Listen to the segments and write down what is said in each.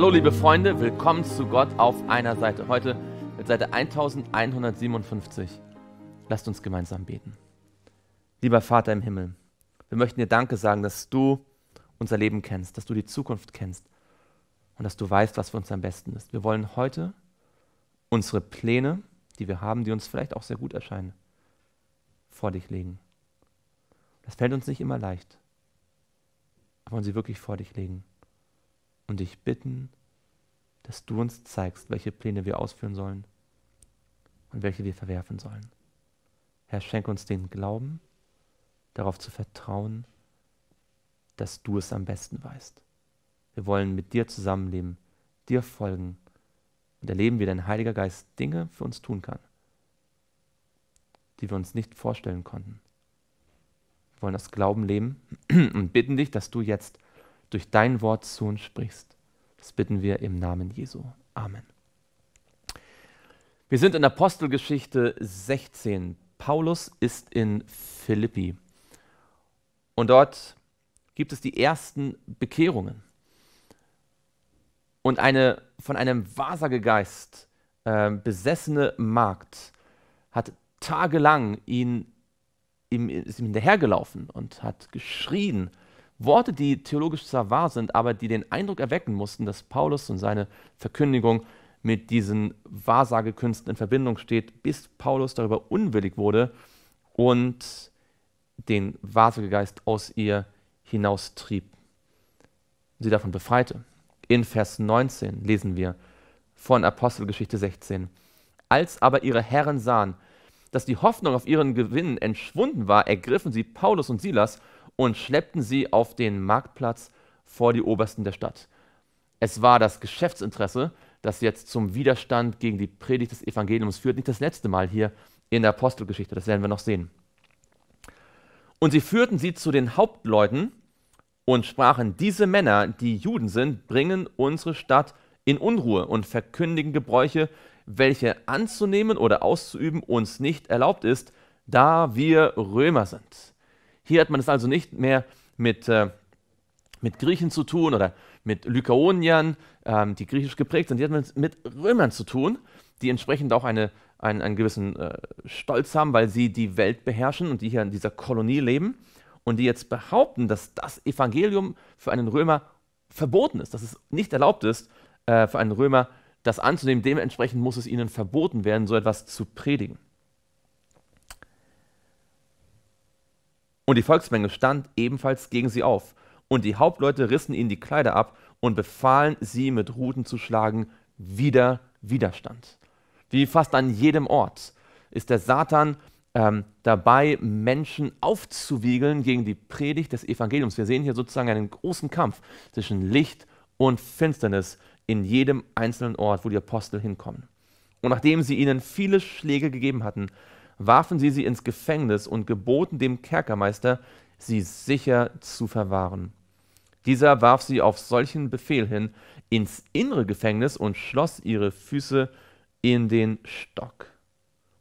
Hallo liebe Freunde, willkommen zu Gott auf einer Seite. Heute mit Seite 1157. Lasst uns gemeinsam beten. Lieber Vater im Himmel, wir möchten dir Danke sagen, dass du unser Leben kennst, dass du die Zukunft kennst und dass du weißt, was für uns am besten ist. Wir wollen heute unsere Pläne, die wir haben, die uns vielleicht auch sehr gut erscheinen, vor dich legen. Das fällt uns nicht immer leicht. Aber wir wollen sie wirklich vor dich legen und dich bitten, dass du uns zeigst, welche Pläne wir ausführen sollen und welche wir verwerfen sollen. Herr, schenk uns den Glauben, darauf zu vertrauen, dass du es am besten weißt. Wir wollen mit dir zusammenleben, dir folgen und erleben, wie dein Heiliger Geist Dinge für uns tun kann, die wir uns nicht vorstellen konnten. Wir wollen das Glauben leben und bitten dich, dass du jetzt durch dein Wort zu uns sprichst. Das bitten wir im Namen Jesu. Amen. Wir sind in Apostelgeschichte 16. Paulus ist in Philippi. Und dort gibt es die ersten Bekehrungen. Und eine von einem Wahrsagegeist äh, besessene Magd hat tagelang ihn, ihm, ist ihm hinterhergelaufen und hat geschrien, Worte, die theologisch zwar wahr sind, aber die den Eindruck erwecken mussten, dass Paulus und seine Verkündigung mit diesen Wahrsagekünsten in Verbindung steht, bis Paulus darüber unwillig wurde und den Wahrsagegeist aus ihr hinaustrieb. Sie davon befreite. In Vers 19 lesen wir von Apostelgeschichte 16. Als aber ihre Herren sahen, dass die Hoffnung auf ihren Gewinn entschwunden war, ergriffen sie Paulus und Silas und schleppten sie auf den Marktplatz vor die Obersten der Stadt. Es war das Geschäftsinteresse, das jetzt zum Widerstand gegen die Predigt des Evangeliums führt. Nicht das letzte Mal hier in der Apostelgeschichte, das werden wir noch sehen. Und sie führten sie zu den Hauptleuten und sprachen, diese Männer, die Juden sind, bringen unsere Stadt in Unruhe und verkündigen Gebräuche, welche anzunehmen oder auszuüben uns nicht erlaubt ist, da wir Römer sind. Hier hat man es also nicht mehr mit, äh, mit Griechen zu tun oder mit Lykaoniern, ähm, die griechisch geprägt sind. Hier hat man es mit Römern zu tun, die entsprechend auch eine, einen, einen gewissen äh, Stolz haben, weil sie die Welt beherrschen und die hier in dieser Kolonie leben und die jetzt behaupten, dass das Evangelium für einen Römer verboten ist, dass es nicht erlaubt ist, äh, für einen Römer das anzunehmen. Dementsprechend muss es ihnen verboten werden, so etwas zu predigen. Und die Volksmenge stand ebenfalls gegen sie auf. Und die Hauptleute rissen ihnen die Kleider ab und befahlen sie mit Ruten zu schlagen, wieder Widerstand. Wie fast an jedem Ort ist der Satan ähm, dabei, Menschen aufzuwiegeln gegen die Predigt des Evangeliums. Wir sehen hier sozusagen einen großen Kampf zwischen Licht und Finsternis in jedem einzelnen Ort, wo die Apostel hinkommen. Und nachdem sie ihnen viele Schläge gegeben hatten, warfen sie sie ins Gefängnis und geboten dem Kerkermeister, sie sicher zu verwahren. Dieser warf sie auf solchen Befehl hin ins innere Gefängnis und schloss ihre Füße in den Stock.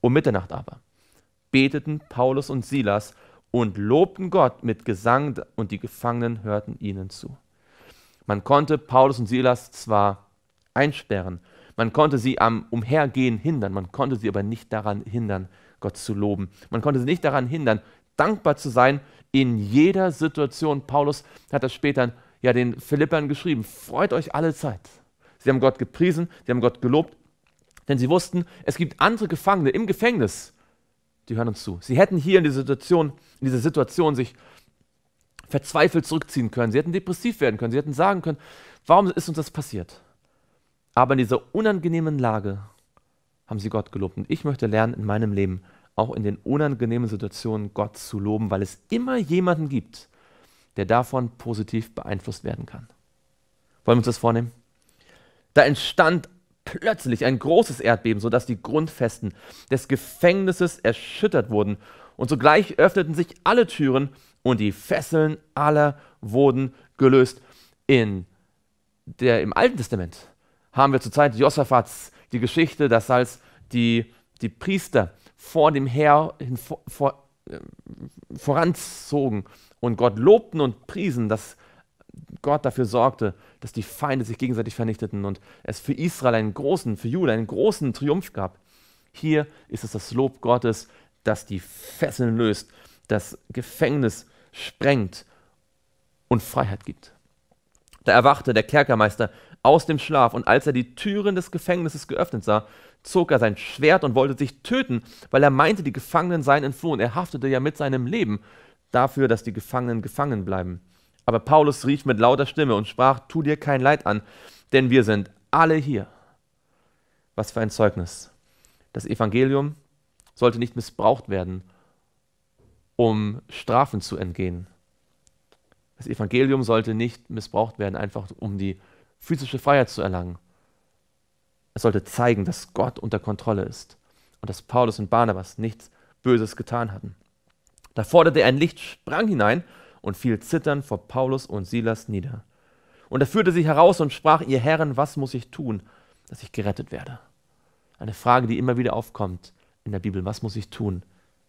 Um Mitternacht aber beteten Paulus und Silas und lobten Gott mit Gesang und die Gefangenen hörten ihnen zu. Man konnte Paulus und Silas zwar einsperren, man konnte sie am Umhergehen hindern, man konnte sie aber nicht daran hindern, Gott zu loben. Man konnte sie nicht daran hindern, dankbar zu sein in jeder Situation. Paulus hat das später ja den Philippern geschrieben. Freut euch alle Zeit. Sie haben Gott gepriesen, sie haben Gott gelobt, denn sie wussten, es gibt andere Gefangene im Gefängnis, die hören uns zu. Sie hätten hier in dieser Situation, in dieser Situation sich verzweifelt zurückziehen können. Sie hätten depressiv werden können. Sie hätten sagen können, warum ist uns das passiert? Aber in dieser unangenehmen Lage haben sie Gott gelobt. Und ich möchte lernen in meinem Leben, auch in den unangenehmen Situationen Gott zu loben, weil es immer jemanden gibt, der davon positiv beeinflusst werden kann. Wollen wir uns das vornehmen? Da entstand plötzlich ein großes Erdbeben, sodass die Grundfesten des Gefängnisses erschüttert wurden. Und sogleich öffneten sich alle Türen und die Fesseln aller wurden gelöst. In der, Im Alten Testament haben wir zur Zeit Josaphats die Geschichte, dass als die, die Priester vor dem Herr hin, vor, vor, äh, voranzogen und Gott lobten und priesen, dass Gott dafür sorgte, dass die Feinde sich gegenseitig vernichteten und es für Israel einen großen, für Juden einen großen Triumph gab. Hier ist es das Lob Gottes, das die Fesseln löst, das Gefängnis sprengt und Freiheit gibt. Da erwachte der Kerkermeister aus dem Schlaf und als er die Türen des Gefängnisses geöffnet sah, zog er sein Schwert und wollte sich töten, weil er meinte, die Gefangenen seien entflohen. Er haftete ja mit seinem Leben dafür, dass die Gefangenen gefangen bleiben. Aber Paulus rief mit lauter Stimme und sprach, tu dir kein Leid an, denn wir sind alle hier. Was für ein Zeugnis. Das Evangelium sollte nicht missbraucht werden, um Strafen zu entgehen. Das Evangelium sollte nicht missbraucht werden, einfach um die physische Freiheit zu erlangen. Es sollte zeigen, dass Gott unter Kontrolle ist und dass Paulus und Barnabas nichts Böses getan hatten. Da forderte er ein Licht, sprang hinein und fiel zitternd vor Paulus und Silas nieder. Und er führte sie heraus und sprach, ihr Herren, was muss ich tun, dass ich gerettet werde? Eine Frage, die immer wieder aufkommt in der Bibel, was muss ich tun,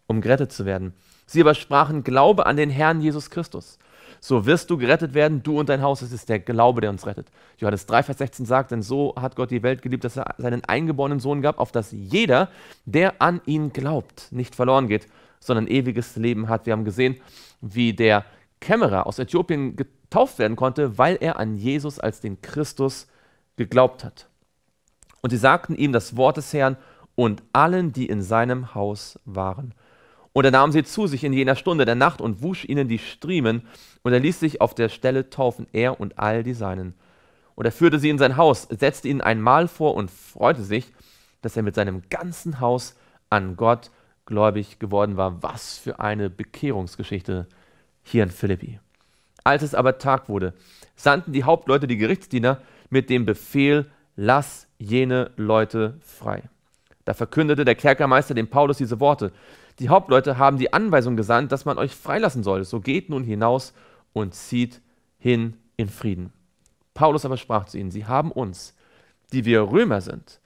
um gerettet zu werden? Sie aber sprachen Glaube an den Herrn Jesus Christus so wirst du gerettet werden, du und dein Haus. Es ist der Glaube, der uns rettet. Johannes 3, Vers 16 sagt, denn so hat Gott die Welt geliebt, dass er seinen eingeborenen Sohn gab, auf dass jeder, der an ihn glaubt, nicht verloren geht, sondern ewiges Leben hat. Wir haben gesehen, wie der Kämmerer aus Äthiopien getauft werden konnte, weil er an Jesus als den Christus geglaubt hat. Und sie sagten ihm das Wort des Herrn und allen, die in seinem Haus waren. Und er nahm sie zu sich in jener Stunde der Nacht und wusch ihnen die Striemen, und er ließ sich auf der Stelle taufen, er und all die Seinen. Und er führte sie in sein Haus, setzte ihnen ein Mahl vor und freute sich, dass er mit seinem ganzen Haus an Gott gläubig geworden war. Was für eine Bekehrungsgeschichte hier in Philippi. Als es aber Tag wurde, sandten die Hauptleute die Gerichtsdiener mit dem Befehl, lass jene Leute frei. Da verkündete der Kerkermeister dem Paulus diese Worte. Die Hauptleute haben die Anweisung gesandt, dass man euch freilassen soll. So geht nun hinaus und zieht hin in Frieden. Paulus aber sprach zu ihnen, sie haben uns, die wir Römer sind,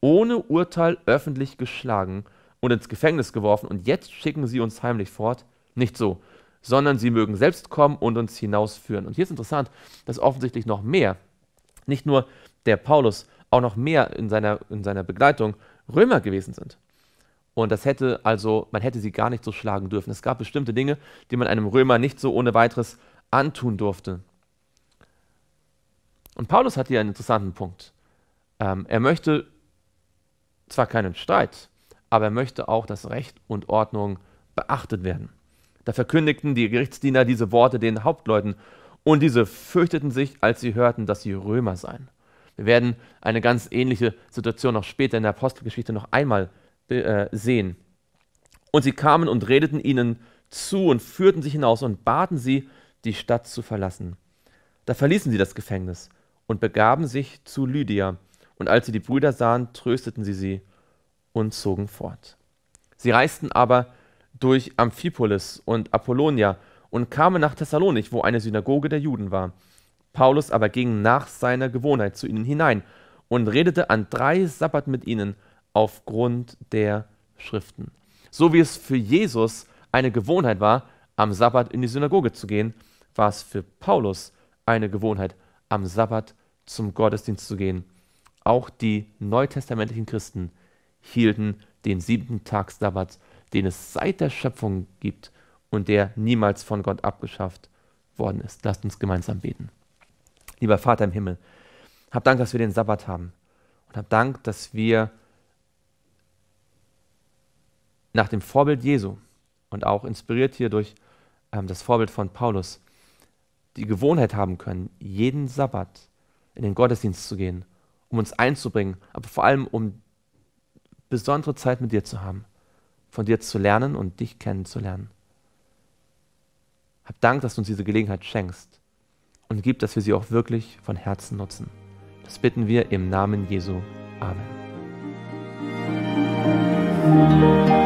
ohne Urteil öffentlich geschlagen und ins Gefängnis geworfen und jetzt schicken sie uns heimlich fort. Nicht so, sondern sie mögen selbst kommen und uns hinausführen. Und hier ist interessant, dass offensichtlich noch mehr, nicht nur der Paulus, auch noch mehr in seiner, in seiner Begleitung Römer gewesen sind. Und das hätte also, man hätte sie gar nicht so schlagen dürfen. Es gab bestimmte Dinge, die man einem Römer nicht so ohne weiteres antun durfte. Und Paulus hat hier einen interessanten Punkt. Ähm, er möchte zwar keinen Streit, aber er möchte auch, dass Recht und Ordnung beachtet werden. Da verkündigten die Gerichtsdiener diese Worte den Hauptleuten und diese fürchteten sich, als sie hörten, dass sie Römer seien. Wir werden eine ganz ähnliche Situation noch später in der Apostelgeschichte noch einmal äh, sehen. Und sie kamen und redeten ihnen zu und führten sie hinaus und baten sie, die Stadt zu verlassen. Da verließen sie das Gefängnis und begaben sich zu Lydia. Und als sie die Brüder sahen, trösteten sie sie und zogen fort. Sie reisten aber durch Amphipolis und Apollonia und kamen nach Thessalonik, wo eine Synagoge der Juden war. Paulus aber ging nach seiner Gewohnheit zu ihnen hinein und redete an drei Sabbat mit ihnen aufgrund der Schriften. So wie es für Jesus eine Gewohnheit war, am Sabbat in die Synagoge zu gehen, war es für Paulus eine Gewohnheit, am Sabbat zum Gottesdienst zu gehen. Auch die neutestamentlichen Christen hielten den siebten Tag Sabbat, den es seit der Schöpfung gibt und der niemals von Gott abgeschafft worden ist. Lasst uns gemeinsam beten. Lieber Vater im Himmel, hab Dank, dass wir den Sabbat haben und hab Dank, dass wir nach dem Vorbild Jesu und auch inspiriert hier durch ähm, das Vorbild von Paulus, die Gewohnheit haben können, jeden Sabbat in den Gottesdienst zu gehen, um uns einzubringen, aber vor allem um besondere Zeit mit dir zu haben, von dir zu lernen und dich kennenzulernen. Hab Dank, dass du uns diese Gelegenheit schenkst und gib, dass wir sie auch wirklich von Herzen nutzen. Das bitten wir im Namen Jesu. Amen.